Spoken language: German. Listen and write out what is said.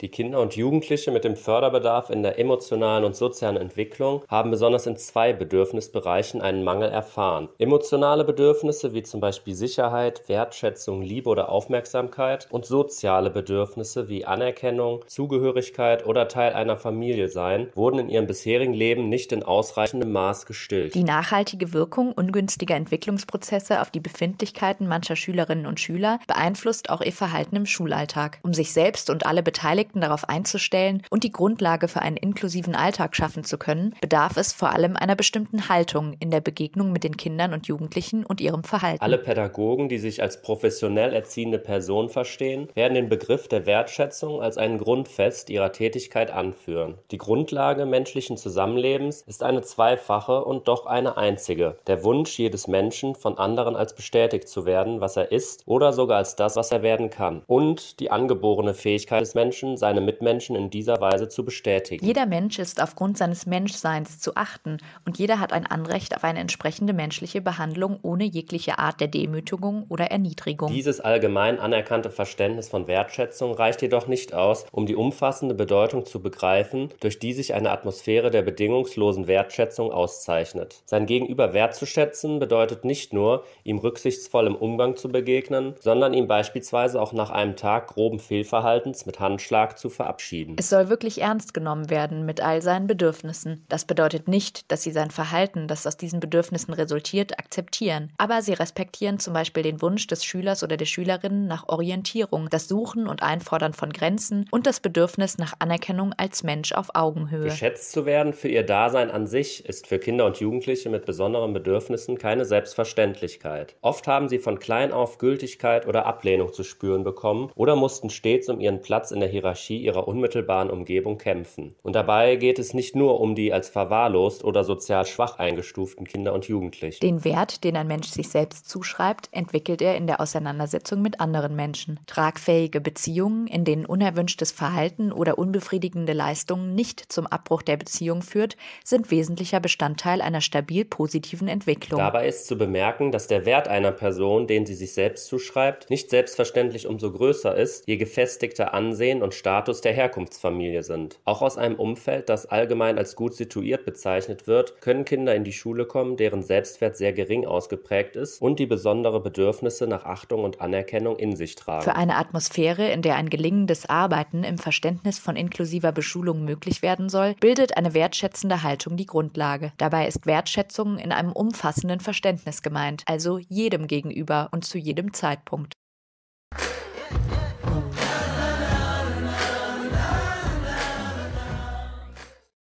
Die Kinder und Jugendliche mit dem Förderbedarf in der emotionalen und sozialen Entwicklung haben besonders in zwei Bedürfnisbereichen einen Mangel erfahren. Emotionale Bedürfnisse wie zum Beispiel Sicherheit, Wertschätzung, Liebe oder Aufmerksamkeit und soziale Bedürfnisse wie Anerkennung, Zugehörigkeit oder Teil einer Familie sein, wurden in ihrem bisherigen Leben nicht in ausreichendem Maß gestillt. Die nachhaltige Wirkung ungünstiger Entwicklungsprozesse auf die Befindlichkeiten mancher Schülerinnen und Schüler beeinflusst auch ihr Verhalten im Schulalltag. Um sich selbst und alle Beteiligten Architekten darauf einzustellen und die Grundlage für einen inklusiven Alltag schaffen zu können, bedarf es vor allem einer bestimmten Haltung in der Begegnung mit den Kindern und Jugendlichen und ihrem Verhalten. Alle Pädagogen, die sich als professionell erziehende Person verstehen, werden den Begriff der Wertschätzung als einen Grundfest ihrer Tätigkeit anführen. Die Grundlage menschlichen Zusammenlebens ist eine zweifache und doch eine einzige. Der Wunsch jedes Menschen, von anderen als bestätigt zu werden, was er ist oder sogar als das, was er werden kann. Und die angeborene Fähigkeit des Menschen, seine Mitmenschen in dieser Weise zu bestätigen. Jeder Mensch ist aufgrund seines Menschseins zu achten und jeder hat ein Anrecht auf eine entsprechende menschliche Behandlung ohne jegliche Art der Demütigung oder Erniedrigung. Dieses allgemein anerkannte Verständnis von Wertschätzung reicht jedoch nicht aus, um die umfassende Bedeutung zu begreifen, durch die sich eine Atmosphäre der bedingungslosen Wertschätzung auszeichnet. Sein Gegenüber wertzuschätzen bedeutet nicht nur, ihm rücksichtsvoll im Umgang zu begegnen, sondern ihm beispielsweise auch nach einem Tag groben Fehlverhaltens mit Handschlag Vertrag zu verabschieden. Es soll wirklich ernst genommen werden mit all seinen Bedürfnissen. Das bedeutet nicht, dass sie sein Verhalten, das aus diesen Bedürfnissen resultiert, akzeptieren. Aber sie respektieren zum Beispiel den Wunsch des Schülers oder der Schülerin nach Orientierung, das Suchen und Einfordern von Grenzen und das Bedürfnis nach Anerkennung als Mensch auf Augenhöhe. Geschätzt zu werden für ihr Dasein an sich ist für Kinder und Jugendliche mit besonderen Bedürfnissen keine Selbstverständlichkeit. Oft haben sie von klein auf Gültigkeit oder Ablehnung zu spüren bekommen oder mussten stets um ihren Platz in der Hierarchie Hierarchie ihrer unmittelbaren Umgebung kämpfen. Und dabei geht es nicht nur um die als verwahrlost oder sozial schwach eingestuften Kinder und Jugendlichen. Den Wert, den ein Mensch sich selbst zuschreibt, entwickelt er in der Auseinandersetzung mit anderen Menschen. Tragfähige Beziehungen, in denen unerwünschtes Verhalten oder unbefriedigende Leistungen nicht zum Abbruch der Beziehung führt, sind wesentlicher Bestandteil einer stabil positiven Entwicklung. Dabei ist zu bemerken, dass der Wert einer Person, den sie sich selbst zuschreibt, nicht selbstverständlich umso größer ist, je gefestigter Ansehen und Status Status der Herkunftsfamilie sind. Auch aus einem Umfeld, das allgemein als gut situiert bezeichnet wird, können Kinder in die Schule kommen, deren Selbstwert sehr gering ausgeprägt ist und die besondere Bedürfnisse nach Achtung und Anerkennung in sich tragen. Für eine Atmosphäre, in der ein gelingendes Arbeiten im Verständnis von inklusiver Beschulung möglich werden soll, bildet eine wertschätzende Haltung die Grundlage. Dabei ist Wertschätzung in einem umfassenden Verständnis gemeint, also jedem gegenüber und zu jedem Zeitpunkt.